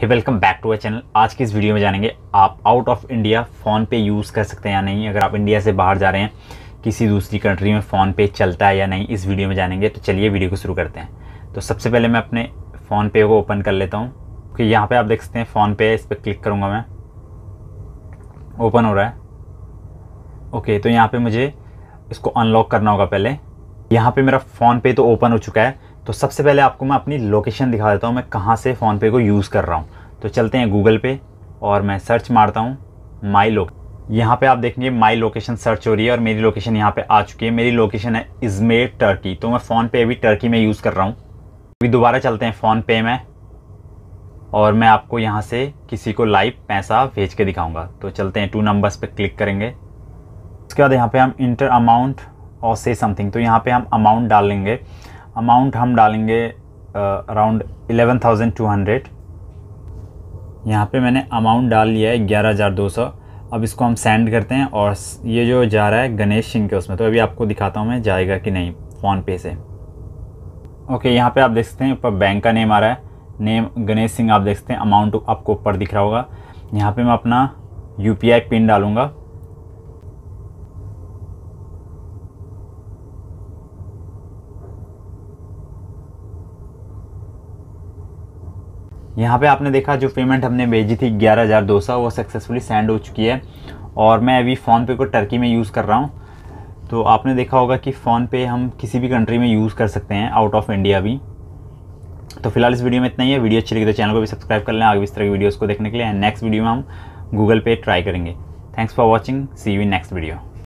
hey welcome back to our channel आज की इस वीडियो में जानेंगे आप आउट ऑफ इंडिया फ़ोन पे यूज़ कर सकते हैं या नहीं अगर आप इंडिया से बाहर जा रहे हैं किसी दूसरी कंट्री में फ़ोन पे चलता है या नहीं इस वीडियो में जानेंगे तो चलिए वीडियो को शुरू करते हैं तो सबसे पहले मैं अपने फ़ोन पे को ओपन कर लेता हूँ कि यहाँ पर आप देख सकते हैं फ़ोन पे इस पर क्लिक करूँगा मैं ओपन हो रहा है ओके तो यहाँ पर मुझे इसको अनलॉक करना होगा पहले यहाँ पर मेरा फ़ोन पे तो ओपन हो चुका है तो सबसे पहले आपको मैं अपनी लोकेशन दिखा देता हूँ मैं कहाँ से फ़ोनपे को यूज़ कर रहा हूँ तो चलते हैं गूगल पे और मैं सर्च मारता हूँ माई लोक यहाँ पे आप देखेंगे माई लोकेशन सर्च हो रही है और मेरी लोकेशन यहाँ पे आ चुकी है मेरी लोकेशन है इजमेर टर्की तो मैं फ़ोन पे अभी टर्की में यूज़ कर रहा हूँ अभी दोबारा चलते हैं फ़ोन पे में और मैं आपको यहाँ से किसी को लाइव पैसा भेज के दिखाऊँगा तो चलते हैं टू नंबर्स पर क्लिक करेंगे उसके बाद यहाँ पर हम इंटर अमाउंट और से समथिंग तो यहाँ पर हम अमाउंट डाल लेंगे अमाउंट हम डालेंगे around eleven thousand two hundred यहाँ पे मैंने अमाउंट डाल लिया है ग्यारह हज़ार दो सौ अब इसको हम सेंड करते हैं और ये जो जा रहा है गणेश सिंह के उसमें तो अभी आपको दिखाता हूँ मैं जाएगा कि नहीं फ़ोनपे से ओके यहाँ पे आप देख सकते हैं ऊपर बैंक का नेम आ रहा है नेम गणेश सिंह आप देख सकते हैं अमाउंट आपको ऊपर दिख रहा होगा यहाँ पे मैं अपना यू पिन डालूँगा यहाँ पे आपने देखा जो पेमेंट हमने भेजी थी ग्यारह हज़ार दो सौ वो सक्सेसफुली सेंड हो चुकी है और मैं अभी फ़ोनपे को टर्की में यूज़ कर रहा हूँ तो आपने देखा होगा कि फ़ोनपे हम किसी भी कंट्री में यूज़ कर सकते हैं आउट ऑफ इंडिया भी तो फिलहाल इस वीडियो में इतना ही है वीडियो अच्छी लगी तो चैनल को भी सब्सक्राइब कर लें आगे इस तरह की वीडियोज़ को देखने के लिए नेक्स्ट वीडियो में हम गूगल पे ट्राई करेंगे thanks for watching see you next video